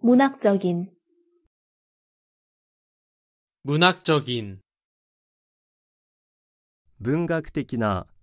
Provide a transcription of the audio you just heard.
문학적인 문학적인 문학적な